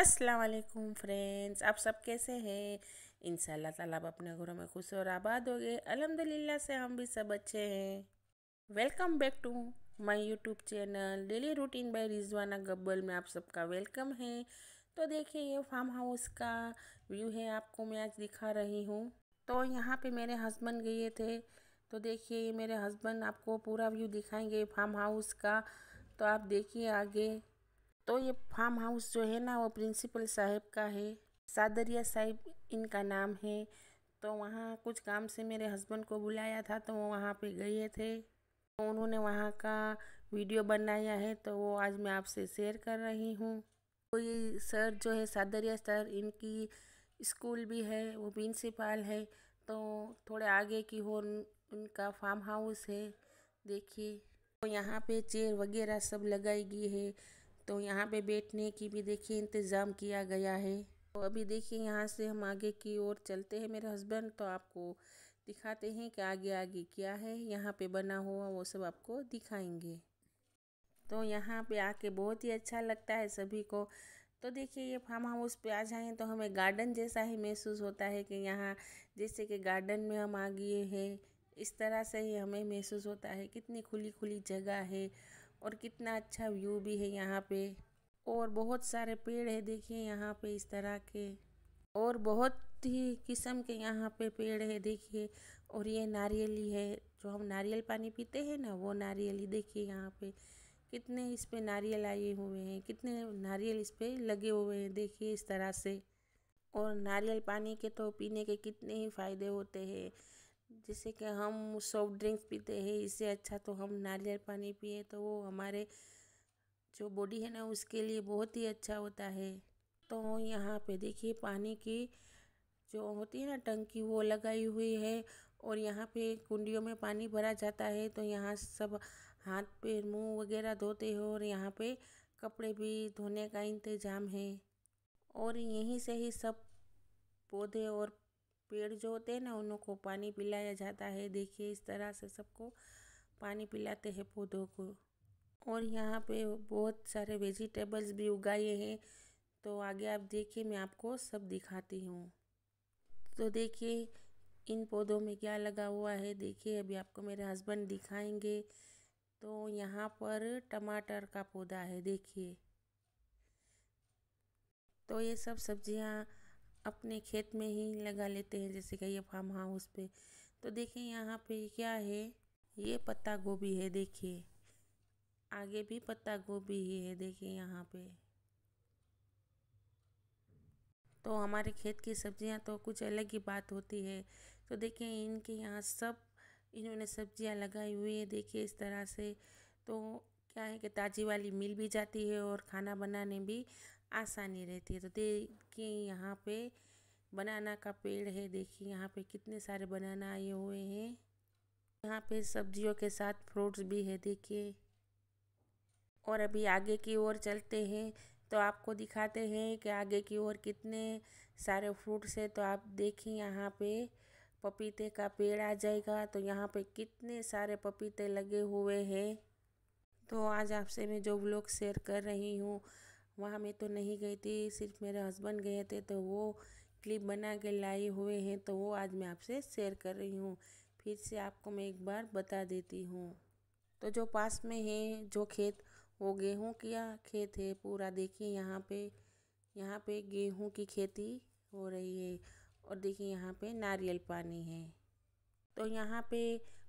असलकुम फ्रेंड्स आप सब कैसे हैं इन ताला आप अपने घरों में खुश और आबाद हो गए अलहमदिल्ला से हम भी सब अच्छे हैं welcome back to my YouTube channel daily routine by Rizwana Gabbal में आप सबका वेलकम है तो देखिए ये फार्म हाउस का व्यू है आपको मैं आज दिखा रही हूँ तो यहाँ पे मेरे हस्बैंड गए थे तो देखिए ये मेरे हस्बैंड आपको पूरा व्यू दिखाएंगे फार्म हाउस का तो आप देखिए आगे तो ये फार्म हाउस जो है ना वो प्रिंसिपल साहब का है सादरिया साहिब इनका नाम है तो वहाँ कुछ काम से मेरे हस्बैंड को बुलाया था तो वो वहाँ पे गए थे तो उन्होंने वहाँ का वीडियो बनाया है तो वो आज मैं आपसे शेयर कर रही हूँ तो ये सर जो है सादरिया सर इनकी स्कूल भी है वो प्रिंसिपल है तो थोड़े आगे की हो उनका फार्म हाउस है देखिए तो यहाँ पे चेयर वगैरह सब लगाई गई है तो यहाँ पे बैठने की भी देखिए इंतज़ाम किया गया है तो अभी देखिए यहाँ से हम आगे की ओर चलते हैं मेरे हस्बैंड तो आपको दिखाते हैं कि आगे आगे क्या है यहाँ पे बना हुआ वो सब आपको दिखाएंगे तो यहाँ पे आके बहुत ही अच्छा लगता है सभी को तो देखिए ये फार्म हाउस पे आ जाएँ तो हमें गार्डन जैसा ही महसूस होता है कि यहाँ जैसे कि गार्डन में हम आ गए हैं इस तरह से ही हमें महसूस होता है कितनी खुली खुली जगह है और कितना अच्छा व्यू भी है यहाँ पे और बहुत सारे पेड़ है देखिए यहाँ पे इस तरह के और बहुत ही किस्म के यहाँ पे पेड़ है देखिए और ये नारियली है जो हम नारियल पानी पीते हैं ना वो नारियली देखिए यहाँ पे कितने इस पे नारियल आए हुए हैं कितने नारियल इस पे लगे हुए हैं देखिए इस तरह से और नारियल पानी के तो पीने के कितने ही फ़ायदे होते हैं जैसे कि हम सॉफ्ट ड्रिंक्स पीते हैं इससे अच्छा तो हम नारियल पानी पिए तो वो हमारे जो बॉडी है ना उसके लिए बहुत ही अच्छा होता है तो यहाँ पे देखिए पानी की जो होती है ना टंकी वो लगाई हुई है और यहाँ पे कुंडियों में पानी भरा जाता है तो यहाँ सब हाथ पैर मुंह वगैरह धोते हैं और यहाँ पे कपड़े भी धोने का इंतज़ाम है और यहीं से ही सब पौधे और पेड़ जो होते हैं ना उन को पानी पिलाया जाता है देखिए इस तरह से सबको पानी पिलाते हैं पौधों को और यहाँ पे बहुत सारे वेजिटेबल्स भी उगाए हैं तो आगे आप देखिए मैं आपको सब दिखाती हूँ तो देखिए इन पौधों में क्या लगा हुआ है देखिए अभी आपको मेरे हस्बैंड दिखाएंगे तो यहाँ पर टमाटर का पौधा है देखिए तो ये सब सब्जियाँ अपने खेत में ही लगा लेते हैं जैसे कि ये फार्म हाउस पे तो देखें यहाँ पे क्या है ये पत्ता गोभी है देखिए आगे भी पत्ता गोभी ही है देखिए यहाँ पे तो हमारे खेत की सब्जियाँ तो कुछ अलग ही बात होती है तो देखिए इनके यहाँ सब इन्होंने सब्जियाँ लगाई हुई है देखिए इस तरह से तो क्या है कि ताज़ी वाली मिल भी जाती है और खाना बनाने भी आसानी रहती है तो देखिए यहाँ पे बनाना का पेड़ है देखिए यहाँ पे कितने सारे बनाना आए हुए हैं यहाँ पे सब्जियों के साथ फ्रूट्स भी है देखिए और अभी आगे की ओर चलते हैं तो आपको दिखाते हैं कि आगे की ओर कितने सारे फ्रूट्स है तो आप देखिए यहाँ पे पपीते का पेड़ आ जाएगा तो यहाँ पे कितने सारे पपीते लगे हुए हैं तो आज आपसे मैं जो ब्लॉग शेयर कर रही हूँ वहाँ मैं तो नहीं गई थी सिर्फ मेरे हस्बैंड गए थे तो वो क्लिप बना के लाए हुए हैं तो वो आज मैं आपसे शेयर कर रही हूँ फिर से आपको मैं एक बार बता देती हूँ तो जो पास में है जो खेत वो गेहूँ किया खेत है पूरा देखिए यहाँ पे यहाँ पे गेहूँ की खेती हो रही है और देखिए यहाँ पे नारियल पानी है तो यहाँ पे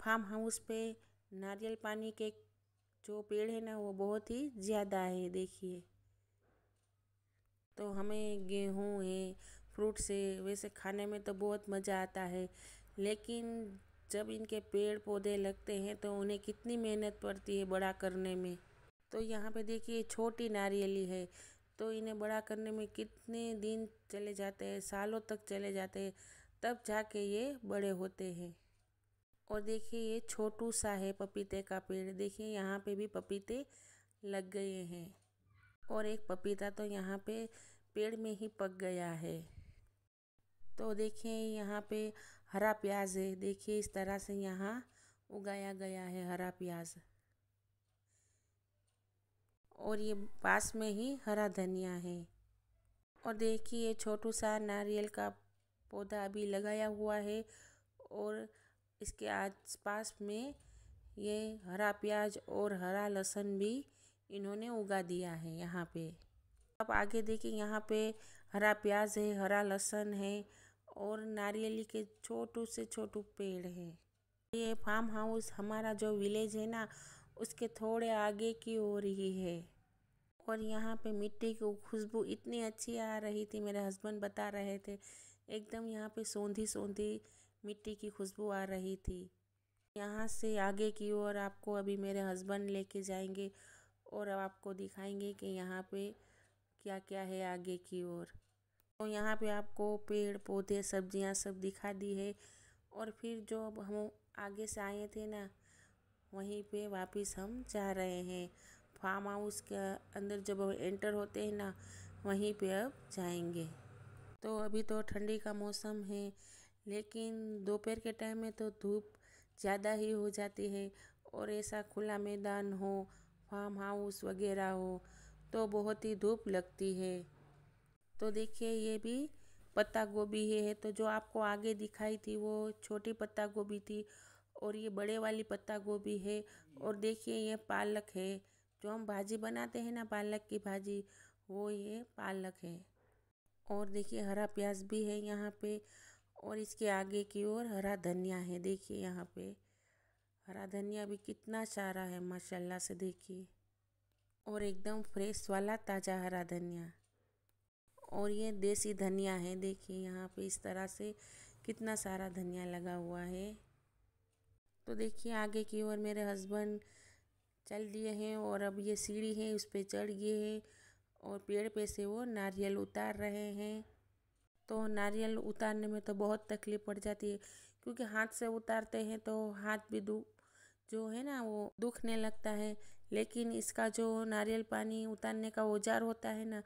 फार्म हाउस पे नारियल पानी के जो पेड़ है ना वो बहुत ही ज़्यादा है देखिए तो हमें गेहूँ है फ्रूट्स है वैसे खाने में तो बहुत मज़ा आता है लेकिन जब इनके पेड़ पौधे लगते हैं तो उन्हें कितनी मेहनत पड़ती है बड़ा करने में तो यहाँ पे देखिए छोटी नारियली है तो इन्हें बड़ा करने में कितने दिन चले जाते हैं सालों तक चले जाते हैं तब जाके ये बड़े होते हैं और देखिए ये छोटू सा है पपीते का पेड़ देखिए यहाँ पे भी पपीते लग गए हैं और एक पपीता तो यहाँ पे पेड़ में ही पक गया है तो देखिए यहाँ पे हरा प्याज है देखिए इस तरह से यहाँ उगाया गया है हरा प्याज और ये पास में ही हरा धनिया है और देखिए ये छोटू सा नारियल का पौधा अभी लगाया हुआ है और इसके आसपास में ये हरा प्याज और हरा लहसुन भी इन्होंने उगा दिया है यहाँ पे आप आगे देखिए यहाँ पे हरा प्याज है हरा लहसन है और नारियली के छोटू से छोटू पेड़ है ये फार्म हाउस हमारा जो विलेज है ना उसके थोड़े आगे की हो रही है और यहाँ पे मिट्टी की खुशबू इतनी अच्छी आ रही थी मेरे हस्बैंड बता रहे थे एकदम यहाँ पे सौंधी सौंधी मिट्टी की खुशबू आ रही थी यहाँ से आगे की ओर आपको अभी मेरे हस्बैंड लेके जाएंगे और अब आपको दिखाएंगे कि यहाँ पे क्या क्या है आगे की ओर तो यहाँ पे आपको पेड़ पौधे सब्जियाँ सब दिखा दी है और फिर जो अब हम आगे से आए थे ना वहीं पे वापस हम जा रहे हैं फार्म हाउस के अंदर जब हम एंटर होते हैं ना वहीं पे अब जाएंगे तो अभी तो ठंडी का मौसम है लेकिन दोपहर के टाइम में तो धूप ज़्यादा ही हो जाती है और ऐसा खुला मैदान हो फार्म हाउस वगैरह हो तो बहुत ही धूप लगती है तो देखिए ये भी पत्ता गोभी है तो जो आपको आगे दिखाई थी वो छोटी पत्ता गोभी थी और ये बड़े वाली पत्ता गोभी है और देखिए ये पालक है जो हम भाजी बनाते हैं ना पालक की भाजी वो ये पालक है और देखिए हरा प्याज भी है यहाँ पे और इसके आगे की ओर हरा धनिया है देखिए यहाँ पे हरा धनिया भी कितना सारा है माशाल्लाह से देखिए और एकदम फ्रेश वाला ताज़ा हरा धनिया और ये देसी धनिया है देखिए यहाँ पे इस तरह से कितना सारा धनिया लगा हुआ है तो देखिए आगे की ओर मेरे हस्बैंड चल दिए हैं और अब ये सीढ़ी है उस पर चढ़ गए हैं और पेड़ पे से वो नारियल उतार रहे हैं तो नारियल उतारने में तो बहुत तकलीफ़ पड़ जाती है क्योंकि हाथ से उतारते हैं तो हाथ भी दुख जो है ना वो दुखने लगता है लेकिन इसका जो नारियल पानी उतारने का औजार होता है ना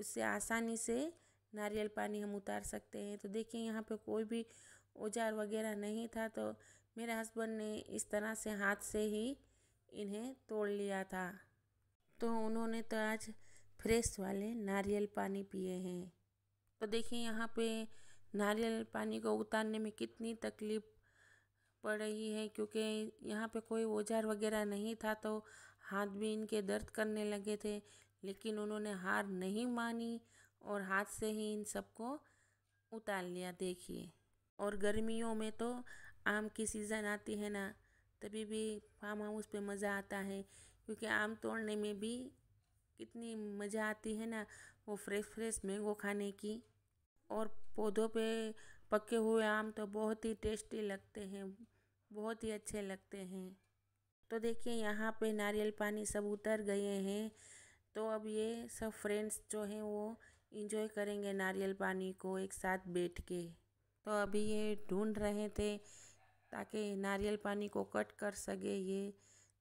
उससे आसानी से नारियल पानी हम उतार सकते हैं तो देखिए यहाँ पे कोई भी औजार वगैरह नहीं था तो मेरे हस्बैंड ने इस तरह से हाथ से ही इन्हें तोड़ लिया था तो उन्होंने तो आज फ्रेश वाले नारियल पानी पिए हैं तो देखिए यहाँ पे नारियल पानी को उतारने में कितनी तकलीफ़ पड़ रही है क्योंकि यहाँ पे कोई औजार वगैरह नहीं था तो हाथ भी इनके दर्द करने लगे थे लेकिन उन्होंने हार नहीं मानी और हाथ से ही इन सबको उतार लिया देखिए और गर्मियों में तो आम की सीज़न आती है ना तभी भी फार्म हाउस पे मज़ा आता है क्योंकि आम तोड़ने में भी कितनी मज़ा आती है ना वो फ्रेश फ्रेश मैंगो खाने की और पौधों पे पके हुए आम तो बहुत ही टेस्टी लगते हैं बहुत ही अच्छे लगते हैं तो देखिए यहाँ पे नारियल पानी सब उतर गए हैं तो अब ये सब फ्रेंड्स जो हैं वो इंजॉय करेंगे नारियल पानी को एक साथ बैठ के तो अभी ये ढूंढ रहे थे ताकि नारियल पानी को कट कर सके ये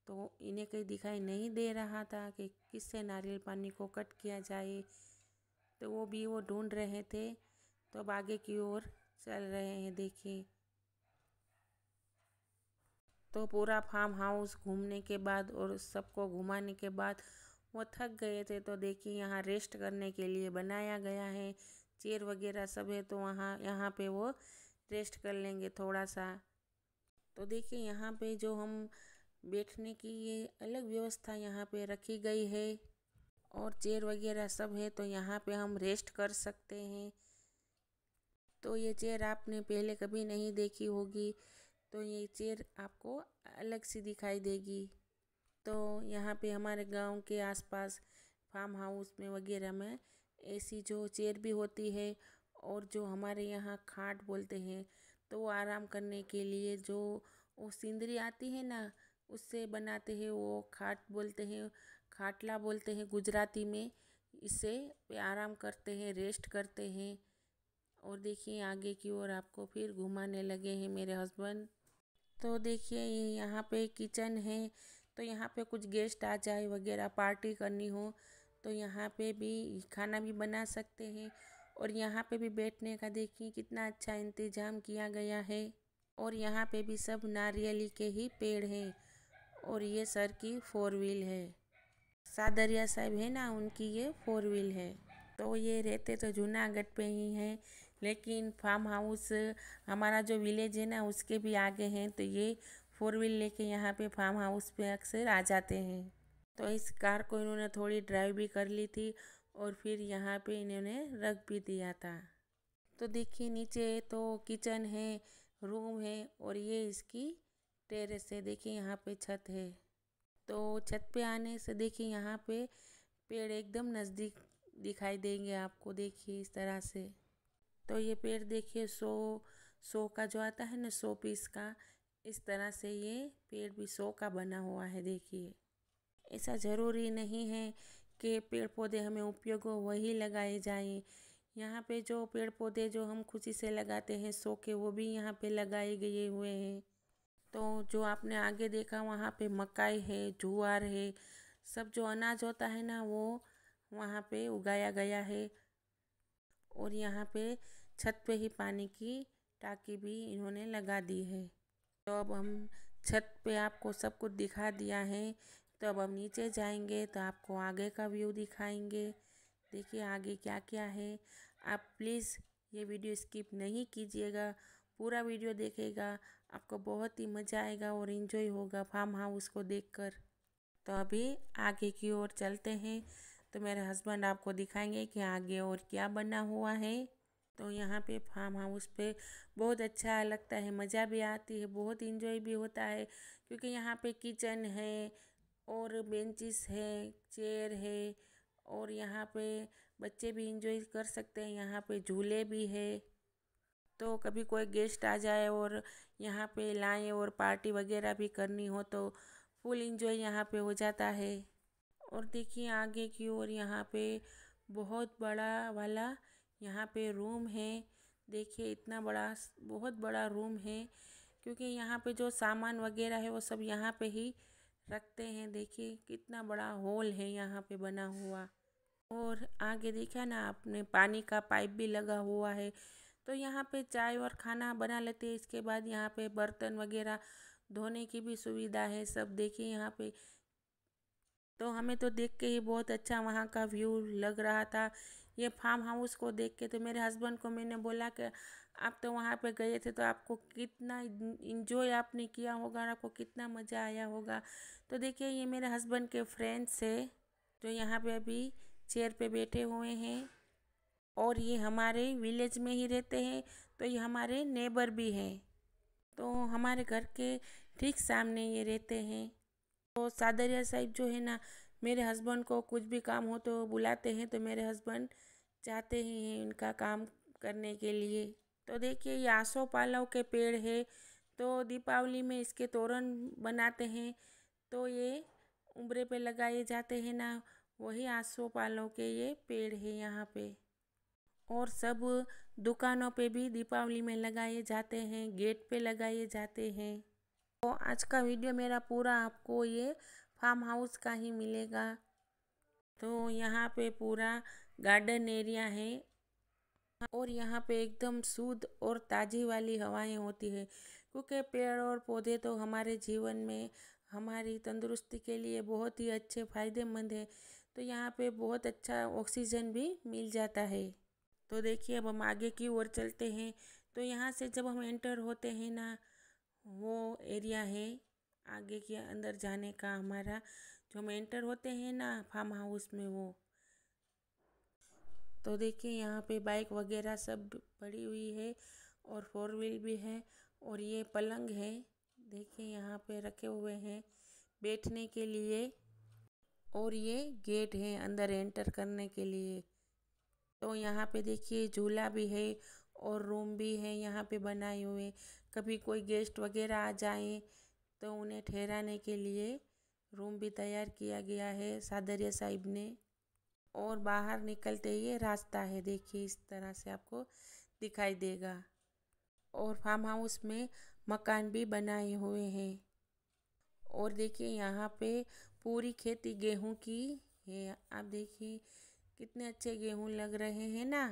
तो इन्हें कहीं दिखाई नहीं दे रहा था कि किससे नारियल पानी को कट किया जाए तो वो भी वो ढूंढ रहे थे तो अब आगे की ओर चल रहे हैं देखिए तो पूरा फार्म हाउस घूमने के बाद और सबको घुमाने के बाद वो थक गए थे तो देखिए यहाँ रेस्ट करने के लिए बनाया गया है चेयर वगैरह सब है तो वहाँ यहाँ पे वो रेस्ट कर लेंगे थोड़ा सा तो देखिए यहाँ पे जो हम बैठने की ये अलग व्यवस्था यहाँ पे रखी गई है और चेयर वगैरह सब है तो यहाँ पे हम रेस्ट कर सकते हैं तो ये चेयर आपने पहले कभी नहीं देखी होगी तो ये चेयर आपको अलग सी दिखाई देगी तो यहाँ पे हमारे गांव के आसपास फार्म हाउस में वगैरह में ऐसी जो चेयर भी होती है और जो हमारे यहाँ खाट बोलते हैं तो वो आराम करने के लिए जो वो सिंदरी आती है ना उससे बनाते हैं वो खाट बोलते हैं खाटला बोलते हैं गुजराती में इससे आराम करते हैं रेस्ट करते हैं और देखिए आगे की ओर आपको फिर घुमाने लगे हैं मेरे हस्बैंड तो देखिए यहाँ पे किचन है तो यहाँ पे कुछ गेस्ट आ जाए वगैरह पार्टी करनी हो तो यहाँ पे भी खाना भी बना सकते हैं और यहाँ पे भी बैठने का देखिए कितना अच्छा इंतज़ाम किया गया है और यहाँ पे भी सब नारियली के ही पेड़ हैं और ये सर की फोर व्हील है सादरिया साहब है ना उनकी ये फोर व्हील है तो ये रहते तो जूनागढ़ पे ही हैं लेकिन फार्म हाउस हमारा जो विलेज है ना उसके भी आगे हैं तो ये फोर व्हील लेके यहाँ पे फार्म हाउस पे अक्सर आ जाते हैं तो इस कार को इन्होंने थोड़ी ड्राइव भी कर ली थी और फिर यहाँ पे इन्होंने रख भी दिया था तो देखिए नीचे तो किचन है रूम है और ये इसकी टेरेस है देखिए यहाँ पे छत है तो छत पे आने से देखिए यहाँ पे पेड़ एकदम नज़दीक दिखाई देंगे आपको देखिए इस तरह से तो ये पेड़ देखिए सो सो का जो आता है ना सो पीस का इस तरह से ये पेड़ भी सो का बना हुआ है देखिए ऐसा ज़रूरी नहीं है कि पेड़ पौधे हमें उपयोग हो वही लगाए जाएं यहाँ पे जो पेड़ पौधे जो हम खुशी से लगाते हैं सो के वो भी यहाँ पे लगाए गए हुए हैं तो जो आपने आगे देखा वहाँ पे मकाई है जुआर है सब जो अनाज होता है ना वो वहाँ पे उगाया गया है और यहाँ पे छत पे ही पानी की टाकी भी इन्होंने लगा दी है तो अब हम छत पे आपको सब कुछ दिखा दिया है तो अब हम नीचे जाएंगे तो आपको आगे का व्यू दिखाएंगे देखिए आगे क्या क्या है आप प्लीज़ ये वीडियो स्किप नहीं कीजिएगा पूरा वीडियो देखेगा आपको बहुत ही मज़ा आएगा और इन्जॉय होगा फार्म हाउस को देखकर तो अभी आगे की ओर चलते हैं तो मेरे हस्बैंड आपको दिखाएंगे कि आगे और क्या बना हुआ है तो यहाँ पे फार्म हाउस पे बहुत अच्छा लगता है मज़ा भी आती है बहुत इन्जॉय भी होता है क्योंकि यहाँ पे किचन है और बेंचेस है चेयर है और यहाँ पे बच्चे भी इंजॉय कर सकते हैं यहाँ पे झूले भी है तो कभी कोई गेस्ट आ जाए और यहाँ पे लाएँ और पार्टी वगैरह भी करनी हो तो फुल इंजॉय यहाँ पे हो जाता है और देखिए आगे की ओर यहाँ पे बहुत बड़ा वाला यहाँ पे रूम है देखिए इतना बड़ा बहुत बड़ा रूम है क्योंकि यहाँ पे जो सामान वगैरह है वो सब यहाँ पे ही रखते हैं देखिए कितना बड़ा हॉल है यहाँ पे बना हुआ और आगे देखा ना आपने पानी का पाइप भी लगा हुआ है तो यहाँ पे चाय और खाना बना लेते हैं इसके बाद यहाँ पे बर्तन वगैरह धोने की भी सुविधा है सब देखिए यहाँ पे तो हमें तो देख के ही बहुत अच्छा वहाँ का व्यू लग रहा था ये फार्म हाउस को देख के तो मेरे हस्बैंड को मैंने बोला कि आप तो वहाँ पे गए थे तो आपको कितना इन्जॉय आपने किया होगा और आपको कितना मज़ा आया होगा तो देखिए ये मेरे हस्बैंड के फ्रेंड्स है जो यहाँ पे अभी चेयर पे बैठे हुए हैं और ये हमारे विलेज में ही रहते हैं तो ये हमारे नेबर भी हैं तो हमारे घर के ठीक सामने ये रहते हैं तो सादरिया साहिब जो है ना मेरे हस्बैंड को कुछ भी काम हो तो बुलाते हैं तो मेरे हस्बैंड चाहते ही हैं उनका काम करने के लिए तो देखिए ये आसो पालव के पेड़ है तो दीपावली में इसके तोरण बनाते हैं तो ये उम्रे पे लगाए जाते हैं ना वही आसो पालव के ये पेड़ है यहाँ पे और सब दुकानों पे भी दीपावली में लगाए जाते हैं गेट पे लगाए जाते हैं तो आज का वीडियो मेरा पूरा आपको ये फार्म हाउस का ही मिलेगा तो यहाँ पे पूरा गार्डन एरिया है और यहाँ पे एकदम शुद्ध और ताज़ी वाली हवाएं होती है क्योंकि पेड़ और पौधे तो हमारे जीवन में हमारी तंदुरुस्ती के लिए बहुत ही अच्छे फ़ायदेमंद है तो यहाँ पे बहुत अच्छा ऑक्सीजन भी मिल जाता है तो देखिए अब हम आगे की ओर चलते हैं तो यहाँ से जब हम एंटर होते हैं ना वो एरिया है आगे के अंदर जाने का हमारा जो हम एंटर होते हैं ना फार्म हाउस में वो तो देखिए यहाँ पे बाइक वगैरह सब पड़ी हुई है और फोर व्हील भी है और ये पलंग है देखिए यहाँ पे रखे हुए हैं बैठने के लिए और ये गेट है अंदर एंटर करने के लिए तो यहाँ पे देखिए झूला भी है और रूम भी है यहाँ पे बनाए हुए कभी कोई गेस्ट वगैरह आ जाए तो उन्हें ठहराने के लिए रूम भी तैयार किया गया है सादरिया साहिब ने और बाहर निकलते ही रास्ता है देखिए इस तरह से आपको दिखाई देगा और फार्म हाउस में मकान भी बनाए हुए हैं और देखिए यहाँ पे पूरी खेती गेहूं की है आप देखिए कितने अच्छे गेहूं लग रहे हैं ना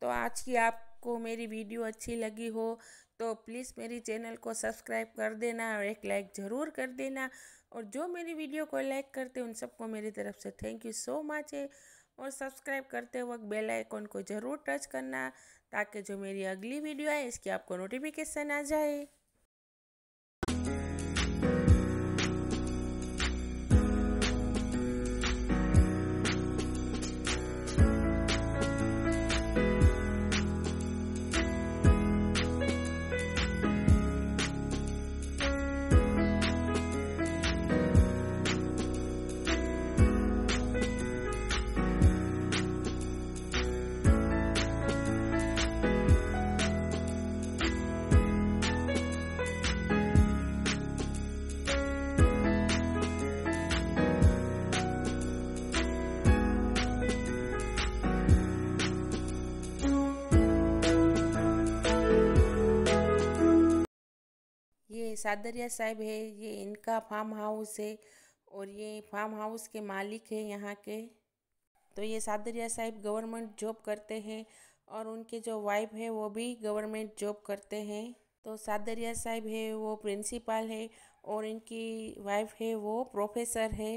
तो आज की आपको मेरी वीडियो अच्छी लगी हो तो प्लीज़ मेरी चैनल को सब्सक्राइब कर देना और एक लाइक ज़रूर कर देना और जो मेरी वीडियो को लाइक करते उन सबको मेरी तरफ से थैंक यू सो मच है और सब्सक्राइब करते वक्त बेल आइकॉन को ज़रूर टच करना ताकि जो मेरी अगली वीडियो है इसकी आपको नोटिफिकेशन आ जाए सादरिया साहब है ये इनका फार्म हाउस है और ये फार्म हाउस के मालिक है यहाँ के तो ये सादरिया साहब गवर्नमेंट जॉब करते हैं और उनके जो वाइफ है वो भी गवर्नमेंट जॉब करते हैं तो सादरिया साहब है वो प्रिंसिपल है और इनकी वाइफ है वो प्रोफेसर है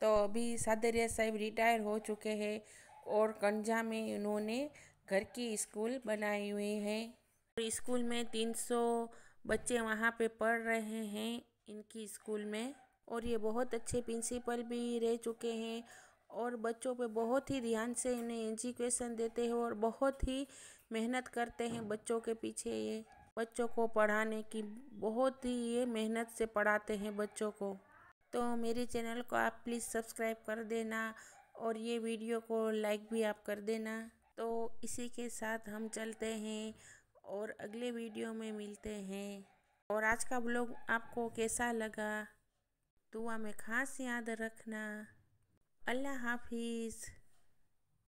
तो अभी सादरिया साहब रिटायर हो चुके हैं और कंजा में इन्होंने घर की स्कूल बनाई हुई है स्कूल में 300 बच्चे वहाँ पे पढ़ रहे हैं इनकी स्कूल में और ये बहुत अच्छे प्रिंसिपल भी रह चुके हैं और बच्चों पे बहुत ही ध्यान से इन्हें एजुकेशन देते हैं और बहुत ही मेहनत करते हैं बच्चों के पीछे ये बच्चों को पढ़ाने की बहुत ही ये मेहनत से पढ़ाते हैं बच्चों को तो मेरे चैनल को आप प्लीज़ सब्सक्राइब कर देना और ये वीडियो को लाइक भी आप कर देना तो इसी के साथ हम चलते हैं और अगले वीडियो में मिलते हैं और आज का ब्लॉग आपको कैसा लगा दुआ में खास याद रखना अल्लाह हाफिज़